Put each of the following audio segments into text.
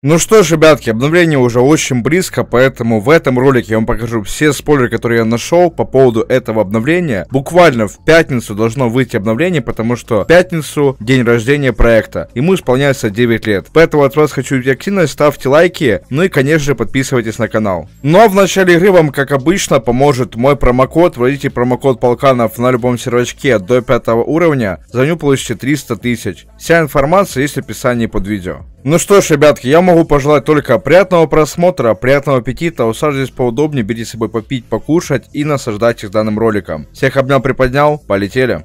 Ну что ж, ребятки, обновление уже очень близко, поэтому в этом ролике я вам покажу все спойлеры, которые я нашел по поводу этого обновления. Буквально в пятницу должно выйти обновление, потому что в пятницу день рождения проекта. Ему исполняется 9 лет. Поэтому от вас хочу увидеть активность, ставьте лайки, ну и конечно же подписывайтесь на канал. Ну а в начале игры вам, как обычно, поможет мой промокод. Вводите промокод Полканов на любом сервачке до 5 уровня, за него получите 300 тысяч. Вся информация есть в описании под видео. Ну что ж, ребятки, я могу пожелать только приятного просмотра, приятного аппетита, усаживайтесь поудобнее, берите с собой попить, покушать и наслаждайтесь данным роликом. Всех обнял, приподнял, полетели.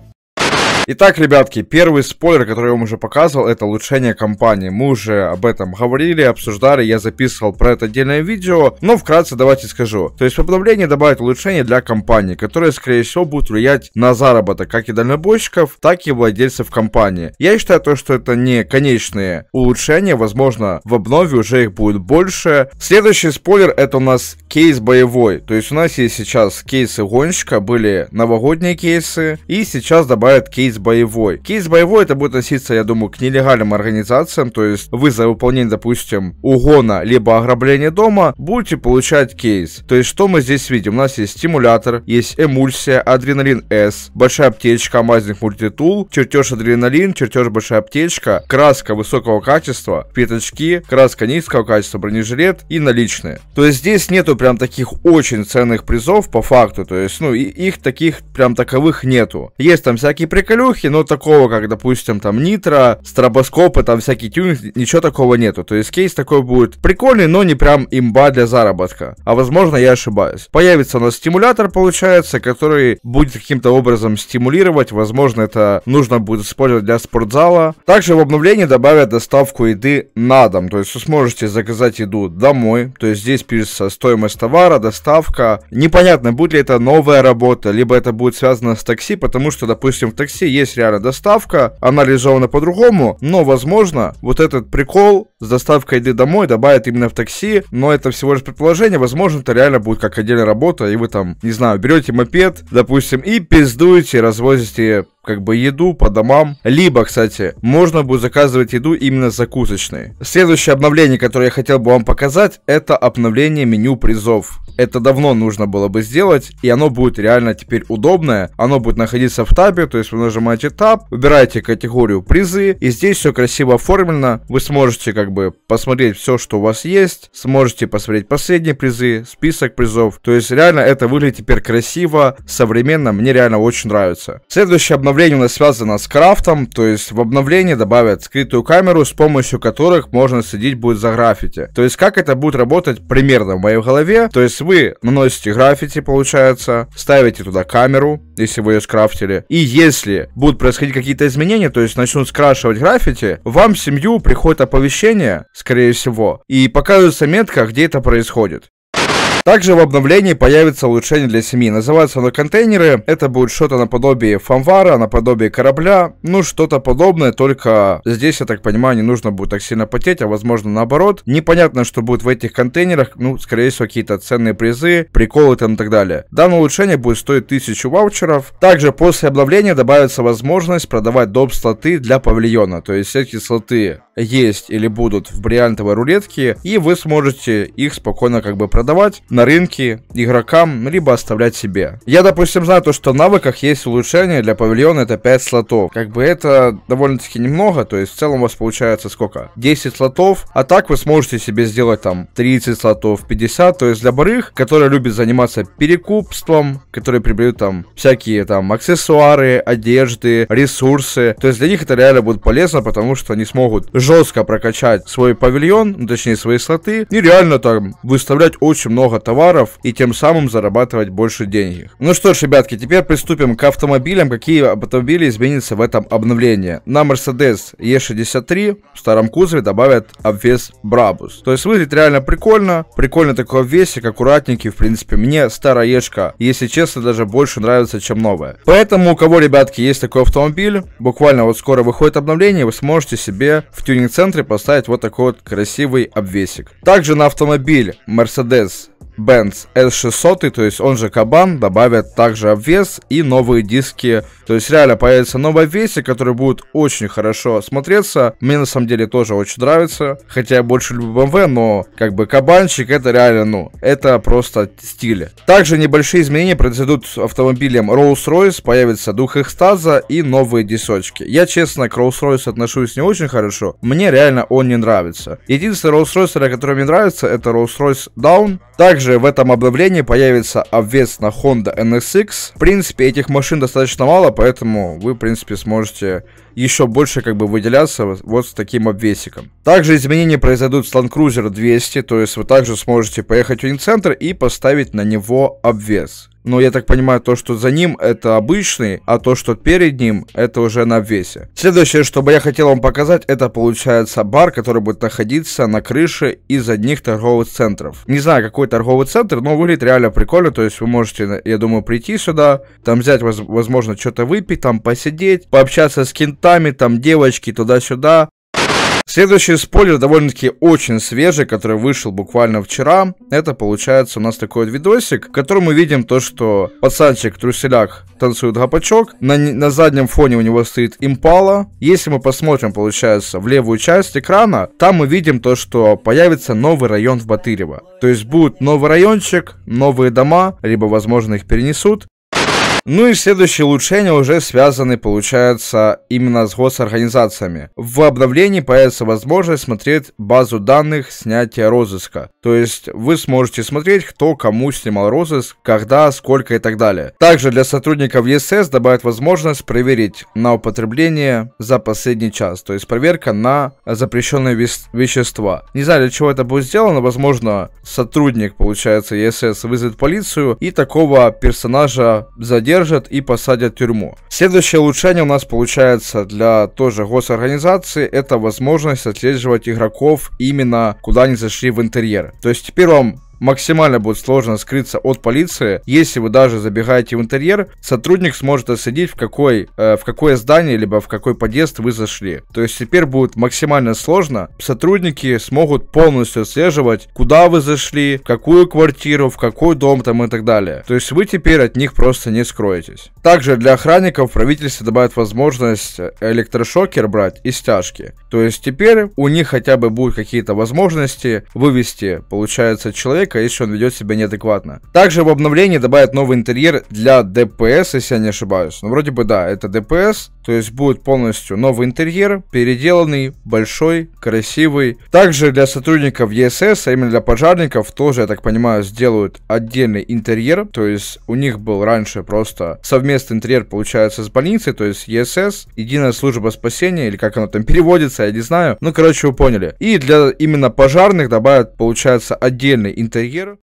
Итак, ребятки, первый спойлер, который я вам уже показывал, это улучшение компании. Мы уже об этом говорили, обсуждали, я записывал про это отдельное видео, но вкратце давайте скажу. То есть в добавит добавят улучшение для компании, которое, скорее всего, будет влиять на заработок как и дальнобойщиков, так и владельцев компании. Я считаю то, что это не конечные улучшения, возможно, в обнове уже их будет больше. Следующий спойлер это у нас кейс боевой. То есть у нас есть сейчас кейсы гонщика, были новогодние кейсы, и сейчас добавят кейс кейс боевой. Кейс боевой это будет относиться, я думаю, к нелегальным организациям, то есть вы за выполнение, допустим, угона либо ограбления дома будете получать кейс. То есть что мы здесь видим? У нас есть стимулятор, есть эмульсия, адреналин S, большая аптечка, амазинг мультитул, чертеж адреналин, чертеж большая аптечка, краска высокого качества, пяточки, краска низкого качества, бронежилет и наличные. То есть здесь нету прям таких очень ценных призов по факту, то есть, ну, и их таких прям таковых нету. Есть там всякие приколюхи, развалюхи, но такого, как, допустим, там нитро, стробоскопы, там всякие тюнинг, ничего такого нету. То есть кейс такой будет прикольный, но не прям имба для заработка. А возможно, я ошибаюсь. Появится у нас стимулятор, получается, который будет каким-то образом стимулировать. Возможно, это нужно будет использовать для спортзала. Также в обновлении добавят доставку еды на дом. То есть вы сможете заказать еду домой. То есть здесь пишется стоимость товара, доставка. Непонятно, будет ли это новая работа, либо это будет связано с такси, потому что, допустим, в такси есть реально доставка, она реализована по-другому, но, возможно, вот этот прикол с доставкой еды домой добавят именно в такси, но это всего лишь предположение, возможно, это реально будет как отдельная работа, и вы там, не знаю, берете мопед, допустим, и пиздуете, развозите как бы еду по домам. Либо, кстати, можно будет заказывать еду именно закусочной. Следующее обновление, которое я хотел бы вам показать, это обновление меню призов. Это давно нужно было бы сделать, и оно будет реально теперь удобное. Оно будет находиться в табе, то есть вы нажимаете таб, выбираете категорию призы, и здесь все красиво оформлено. Вы сможете как бы посмотреть все, что у вас есть, сможете посмотреть последние призы, список призов. То есть реально это выглядит теперь красиво, современно, мне реально очень нравится. Следующее обновление обновление у нас связано с крафтом, то есть в обновлении добавят скрытую камеру, с помощью которых можно следить будет за граффити. То есть как это будет работать примерно в моей голове, то есть вы наносите граффити, получается, ставите туда камеру, если вы ее скрафтили, и если будут происходить какие-то изменения, то есть начнут скрашивать граффити, вам в семью приходит оповещение, скорее всего, и показывается метка, где это происходит. Также в обновлении появится улучшение для семьи. Называются оно контейнеры. Это будет что-то наподобие фанвара, наподобие корабля. Ну, что-то подобное, только здесь, я так понимаю, не нужно будет так сильно потеть, а возможно наоборот. Непонятно, что будет в этих контейнерах. Ну, скорее всего, какие-то ценные призы, приколы там и так далее. Данное улучшение будет стоить 1000 ваучеров. Также после обновления добавится возможность продавать доп. слоты для павильона. То есть эти слоты есть или будут в бриллиантовой рулетке, и вы сможете их спокойно как бы продавать на рынке игрокам, либо оставлять себе. Я, допустим, знаю то, что в навыках есть улучшение для павильона, это 5 слотов. Как бы это довольно-таки немного, то есть в целом у вас получается сколько? 10 слотов, а так вы сможете себе сделать там 30 слотов, 50, то есть для барых, которые любят заниматься перекупством, которые приобретут там всякие там аксессуары, одежды, ресурсы, то есть для них это реально будет полезно, потому что они смогут жестко прокачать свой павильон, ну, точнее свои слоты, и реально там выставлять очень много товаров и тем самым зарабатывать больше денег. Ну что ж, ребятки, теперь приступим к автомобилям. Какие автомобили изменятся в этом обновлении? На Mercedes E63 в старом кузове добавят обвес Brabus. То есть выглядит реально прикольно. Прикольно такой обвесик, аккуратненький. В принципе, мне старая Ешка, если честно, даже больше нравится, чем новая. Поэтому, у кого, ребятки, есть такой автомобиль, буквально вот скоро выходит обновление, вы сможете себе в тюнинг-центре поставить вот такой вот красивый обвесик. Также на автомобиль Mercedes Benz S600, то есть он же Кабан, добавят также обвес и новые диски. То есть реально появится новое весе, который будет очень хорошо смотреться. Мне на самом деле тоже очень нравится. Хотя я больше люблю BMW, но как бы кабанчик это реально, ну, это просто стиль. Также небольшие изменения произойдут с автомобилем Rolls-Royce. Появится дух экстаза и новые дисочки. Я, честно, к Rolls-Royce отношусь не очень хорошо. Мне реально он не нравится. Единственный Rolls-Royce, который мне нравится, это Rolls-Royce Down. Также в этом обновлении появится обвес на Honda NSX. В принципе, этих машин достаточно мало, поэтому вы, в принципе, сможете еще больше как бы выделяться вот с таким обвесиком. Также изменения произойдут в Land Cruiser 200, то есть вы также сможете поехать в центр и поставить на него обвес. Но я так понимаю, то, что за ним это обычный, а то, что перед ним, это уже на обвесе. Следующее, что бы я хотел вам показать, это получается бар, который будет находиться на крыше из одних торговых центров. Не знаю, какой торговый центр, но выглядит реально прикольно. То есть вы можете, я думаю, прийти сюда, там взять, возможно, что-то выпить, там посидеть, пообщаться с кентами цветами, там девочки туда-сюда. Следующий спойлер довольно-таки очень свежий, который вышел буквально вчера. Это получается у нас такой вот видосик, в котором мы видим то, что пацанчик в труселях танцует гопачок. На, на заднем фоне у него стоит импала. Если мы посмотрим, получается, в левую часть экрана, там мы видим то, что появится новый район в Батырево. То есть будет новый райончик, новые дома, либо, возможно, их перенесут. Ну и следующие улучшения уже связаны, получается, именно с госорганизациями. В обновлении появится возможность смотреть базу данных снятия розыска. То есть вы сможете смотреть, кто кому снимал розыск, когда, сколько и так далее. Также для сотрудников ЕСС добавят возможность проверить на употребление за последний час. То есть проверка на запрещенные вещества. Не знаю, для чего это будет сделано. Возможно, сотрудник, получается, ЕСС вызовет полицию и такого персонажа задержит задержат и посадят в тюрьму. Следующее улучшение у нас получается для тоже госорганизации, это возможность отслеживать игроков именно куда они зашли в интерьер. То есть теперь вам максимально будет сложно скрыться от полиции. Если вы даже забегаете в интерьер, сотрудник сможет отследить, в, какой, э, в какое здание, либо в какой подъезд вы зашли. То есть теперь будет максимально сложно. Сотрудники смогут полностью отслеживать, куда вы зашли, в какую квартиру, в какой дом там и так далее. То есть вы теперь от них просто не скроетесь. Также для охранников правительство добавит возможность э, электрошокер брать и стяжки. То есть теперь у них хотя бы будут какие-то возможности вывести, получается, человека человека, если он ведет себя неадекватно. Также в обновлении добавят новый интерьер для DPS, если я не ошибаюсь. Ну, вроде бы да, это DPS, то есть будет полностью новый интерьер, переделанный, большой, красивый. Также для сотрудников ЕСС, а именно для пожарников, тоже, я так понимаю, сделают отдельный интерьер. То есть у них был раньше просто совместный интерьер, получается, с больницей, то есть ЕСС, единая служба спасения, или как оно там переводится, я не знаю. Ну, короче, вы поняли. И для именно пожарных добавят, получается, отдельный интерьер Taylor